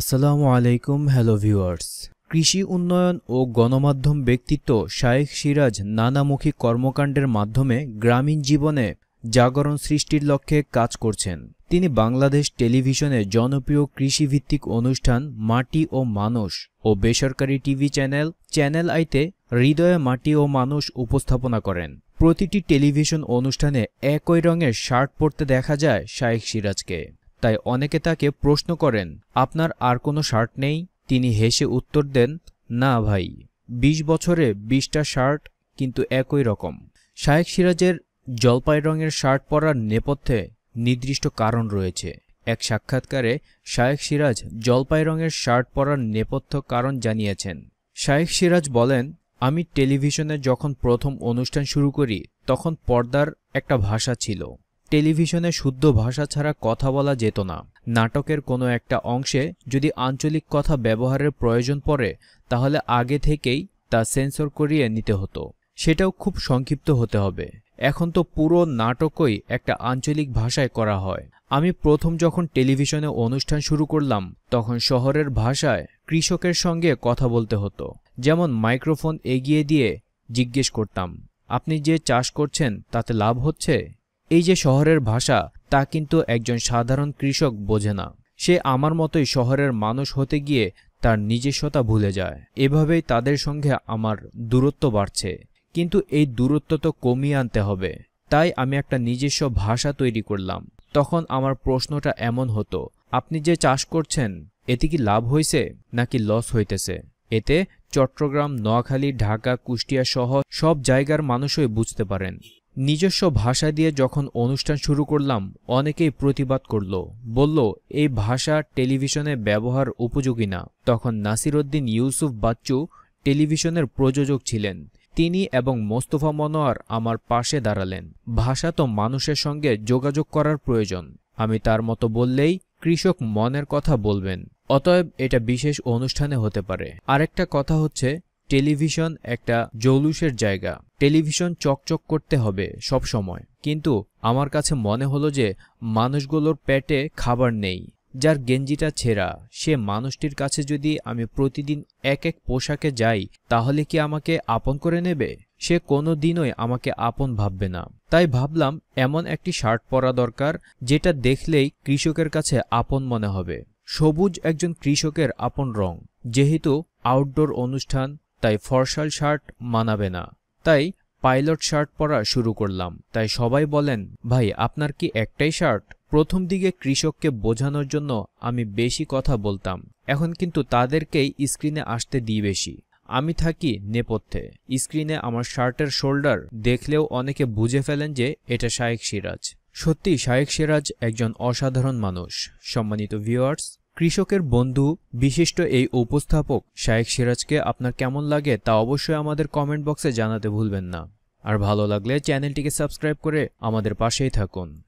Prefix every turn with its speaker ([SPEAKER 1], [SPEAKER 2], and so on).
[SPEAKER 1] আসসালামু আলাইকুম hello viewers কৃষি উন্নয়ন ও গণমাধ্যম ব্যক্তিত্ব শায়েখ সিরাজ নানামুখী কর্মকাণ্ডের মাধ্যমে গ্রামীণ জীবনে জাগরণ সৃষ্টির লক্ষ্যে কাজ করছেন তিনি বাংলাদেশ টেলিভিশনে জনপ্রিয় কৃষিভিত্তিক অনুষ্ঠান মাটি ও মানুষ ও বেসরকারি টিভি চ্যানেল চ্যানেল আইতে হৃদয়ে মাটি ও মানুষ উপস্থাপনা করেন প্রতিটি টেলিভিশন অনুষ্ঠানে একই রঙের শার্ট পরতে দেখা যায় শায়েখ সিরাজকে তাই অনেকে তাকে প্রশ্ন করেন আপনার আর কোনো শার্ট নেই তিনি হেসে উত্তর দেন না ভাই ২০ বছরে ২০টা শার্ট কিন্তু একই রকম শায়েক সিরাজের জলপাই রঙের শার্ট পরার নেপথ্যে নির্দিষ্ট কারণ রয়েছে এক সাক্ষাৎকারে শায়েক সিরাজ জলপাই রঙের শার্ট পরার নেপথ্য কারণ জানিয়েছেন শায়েক সিরাজ বলেন আমি টেলিভিশনে যখন প্রথম অনুষ্ঠান শুরু করি তখন পর্দার একটা ভাষা ছিল টেলিভিশনে শুদ্ধ ভাষা ছাড়া কথা বলা যেত না নাটকের কোনো একটা অংশে যদি আঞ্চলিক কথা ব্যবহারের প্রয়োজন পড়ে তাহলে আগে থেকেই তা সেন্সর করিয়ে নিতে হতো সেটাও খুব সংক্ষিপ্ত হতে হবে এখন তো পুরো নাটকই একটা আঞ্চলিক ভাষায় করা হয় আমি প্রথম যখন টেলিভিশনে অনুষ্ঠান শুরু করলাম তখন শহরের ভাষায় কৃষকের সঙ্গে কথা বলতে হতো যেমন মাইক্রোফোন এগিয়ে দিয়ে জিজ্ঞেস করতাম আপনি যে চাষ করছেন তাতে লাভ হচ্ছে এই যে শহরের ভাষা তা কিন্তু একজন সাধারণ কৃষক বোঝে না সে আমার মতোই শহরের মানুষ হতে গিয়ে তার নিজস্বতা ভুলে যায় এভাবেই তাদের সঙ্গে আমার দূরত্ব বাড়ছে কিন্তু এই দূরত্ব তো কমিয়ে আনতে হবে তাই আমি একটা নিজস্ব ভাষা তৈরি করলাম তখন আমার প্রশ্নটা এমন হতো আপনি যে চাষ করছেন এতে কি লাভ হয়েছে নাকি লস হইতেছে এতে চট্টগ্রাম নোয়াখালী ঢাকা কুষ্টিয়া সহ সব জায়গার মানুষই বুঝতে পারেন নিজস্ব ভাষা দিয়ে যখন অনুষ্ঠান শুরু করলাম অনেকেই প্রতিবাদ করল বলল এই ভাষা টেলিভিশনে ব্যবহার উপযোগী না তখন নাসির উদ্দিন ইউসুফ বাচ্চু টেলিভিশনের প্রযোজক ছিলেন তিনি এবং মোস্তফা মনোয়ার আমার পাশে দাঁড়ালেন ভাষা তো মানুষের সঙ্গে যোগাযোগ করার প্রয়োজন আমি তার মতো বললেই কৃষক মনের কথা বলবেন অতএব এটা বিশেষ অনুষ্ঠানে হতে পারে আরেকটা কথা হচ্ছে টেলিভিশন একটা জৌলুসের জায়গা টেলিভিশন চকচক করতে হবে সব সময় কিন্তু আমার কাছে মনে হলো যে মানুষগুলোর পেটে খাবার নেই যার গেঞ্জিটা ছেঁড়া সে মানুষটির কাছে যদি আমি প্রতিদিন এক এক পোশাকে যাই তাহলে কি আমাকে আপন করে নেবে সে কোনো দিনই আমাকে আপন ভাববে না তাই ভাবলাম এমন একটি শার্ট পরা দরকার যেটা দেখলেই কৃষকের কাছে আপন মনে হবে সবুজ একজন কৃষকের আপন রং যেহেতু আউটডোর অনুষ্ঠান তাই ফর্সাল শার্ট মানাবে না তাই পাইলট শার্ট পরা শুরু করলাম তাই সবাই বলেন ভাই আপনার কি একটাই শার্ট প্রথম দিকে কৃষককে বোঝানোর জন্য আমি বেশি কথা বলতাম এখন কিন্তু তাদেরকেই স্ক্রিনে আসতে দিই বেশি আমি থাকি নেপথ্যে স্ক্রিনে আমার শার্টের শোল্ডার দেখলেও অনেকে বুঝে ফেলেন যে এটা শায়েক সিরাজ সত্যি শায়েক সিরাজ একজন অসাধারণ মানুষ সম্মানিত ভিউয়ার্স কৃষকের বন্ধু বিশিষ্ট এই উপস্থাপক শায়েক সিরাজকে আপনার কেমন লাগে তা অবশ্যই আমাদের কমেন্ট বক্সে জানাতে ভুলবেন না আর ভালো লাগলে চ্যানেলটিকে সাবস্ক্রাইব করে আমাদের পাশেই থাকুন